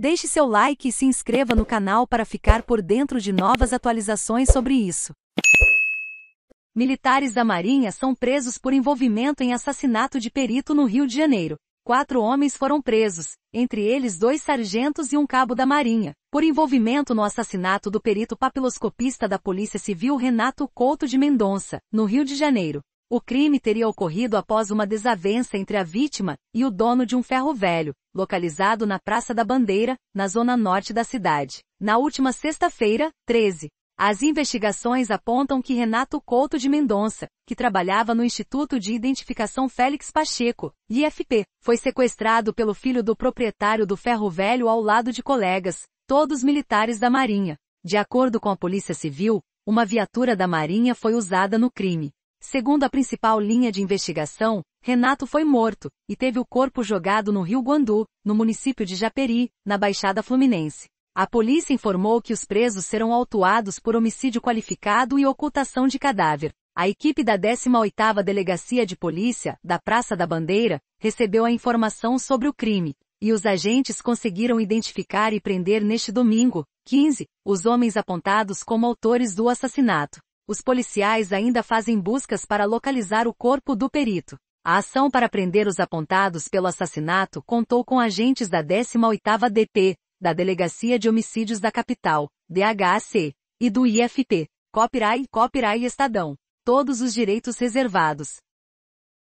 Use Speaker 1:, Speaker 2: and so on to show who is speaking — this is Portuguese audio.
Speaker 1: Deixe seu like e se inscreva no canal para ficar por dentro de novas atualizações sobre isso. Militares da Marinha são presos por envolvimento em assassinato de perito no Rio de Janeiro. Quatro homens foram presos, entre eles dois sargentos e um cabo da Marinha, por envolvimento no assassinato do perito papiloscopista da Polícia Civil Renato Couto de Mendonça, no Rio de Janeiro. O crime teria ocorrido após uma desavença entre a vítima e o dono de um ferro velho, localizado na Praça da Bandeira, na zona norte da cidade. Na última sexta-feira, 13, as investigações apontam que Renato Couto de Mendonça, que trabalhava no Instituto de Identificação Félix Pacheco, IFP, foi sequestrado pelo filho do proprietário do ferro velho ao lado de colegas, todos militares da Marinha. De acordo com a Polícia Civil, uma viatura da Marinha foi usada no crime. Segundo a principal linha de investigação, Renato foi morto e teve o corpo jogado no Rio Guandu, no município de Japeri, na Baixada Fluminense. A polícia informou que os presos serão autuados por homicídio qualificado e ocultação de cadáver. A equipe da 18ª Delegacia de Polícia, da Praça da Bandeira, recebeu a informação sobre o crime, e os agentes conseguiram identificar e prender neste domingo, 15, os homens apontados como autores do assassinato. Os policiais ainda fazem buscas para localizar o corpo do perito. A ação para prender os apontados pelo assassinato contou com agentes da 18ª DP, da Delegacia de Homicídios da Capital, DHAC, e do IFP, Copyright, Copyright Estadão. Todos os direitos reservados.